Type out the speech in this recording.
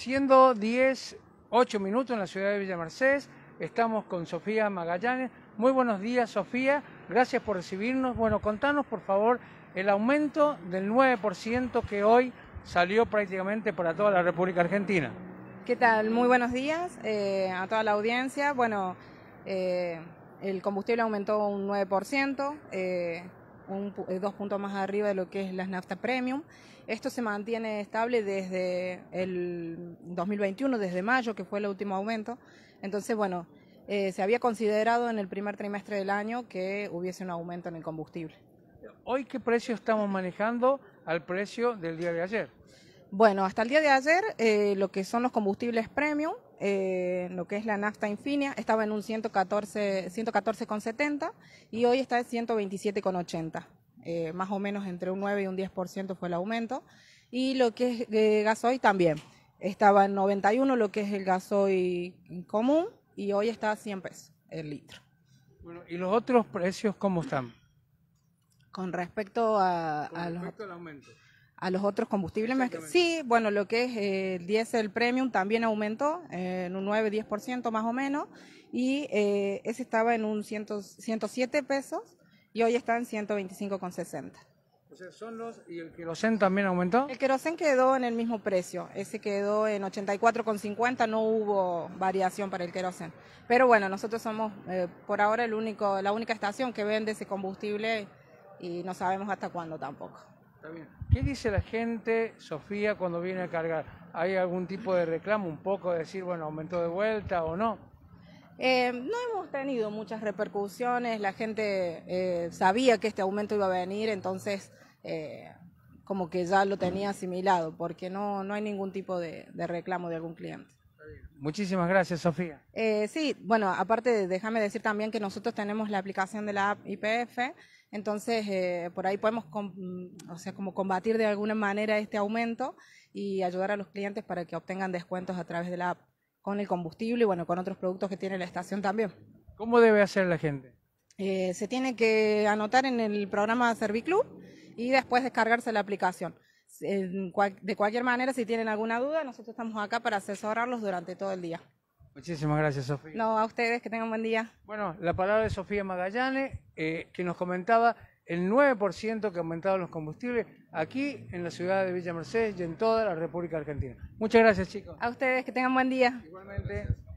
Siendo 10, 8 minutos en la ciudad de Villa Mercedes, estamos con Sofía Magallanes. Muy buenos días, Sofía. Gracias por recibirnos. Bueno, contanos, por favor, el aumento del 9% que hoy salió prácticamente para toda la República Argentina. ¿Qué tal? Muy buenos días eh, a toda la audiencia. Bueno, eh, el combustible aumentó un 9%. Eh, dos puntos más arriba de lo que es las nafta premium. Esto se mantiene estable desde el 2021, desde mayo, que fue el último aumento. Entonces, bueno, eh, se había considerado en el primer trimestre del año que hubiese un aumento en el combustible. ¿Hoy qué precio estamos manejando al precio del día de ayer? Bueno, hasta el día de ayer, eh, lo que son los combustibles premium, eh, lo que es la nafta infinia, estaba en un 114,70 114 y hoy está en 127,80. Eh, más o menos entre un 9 y un 10% fue el aumento. Y lo que es eh, gasoil también. Estaba en 91 lo que es el gasoil común y hoy está a 100 pesos el litro. Bueno, ¿y los otros precios cómo están? Con respecto a, los... al aumento a los otros combustibles. Sí, bueno, lo que es eh, el diésel premium también aumentó eh, en un 9-10% más o menos y eh, ese estaba en un 107 pesos y hoy está en 125,60. O sea, son los, ¿Y el querosén también aumentó? El querosén quedó en el mismo precio, ese quedó en 84,50, no hubo variación para el querosén. Pero bueno, nosotros somos por ahora el único, la única estación que vende ese combustible y no sabemos hasta cuándo tampoco. ¿Qué dice la gente, Sofía, cuando viene a cargar? ¿Hay algún tipo de reclamo, un poco, de decir, bueno, aumentó de vuelta o no? Eh, no hemos tenido muchas repercusiones, la gente eh, sabía que este aumento iba a venir, entonces eh, como que ya lo tenía asimilado, porque no, hay ningún tipo de reclamo de algún cliente. Muchísimas gracias, Sofía. Eh, sí, bueno, aparte déjame decir también que nosotros tenemos la aplicación de la app IPF, entonces eh, por ahí podemos, o sea, como combatir de alguna manera este aumento y ayudar a los clientes para que obtengan descuentos a través de la app con el combustible y bueno, con otros productos que tiene la estación también. ¿Cómo debe hacer la gente? Eh, se tiene que anotar en el programa Serviclub y después descargarse la aplicación de cualquier manera, si tienen alguna duda, nosotros estamos acá para asesorarlos durante todo el día. Muchísimas gracias, Sofía. No, a ustedes, que tengan buen día. Bueno, la palabra de Sofía Magallanes, eh, que nos comentaba el 9% que aumentaron los combustibles aquí en la ciudad de Villa Mercedes y en toda la República Argentina. Muchas gracias, chicos. A ustedes, que tengan buen día. Igualmente.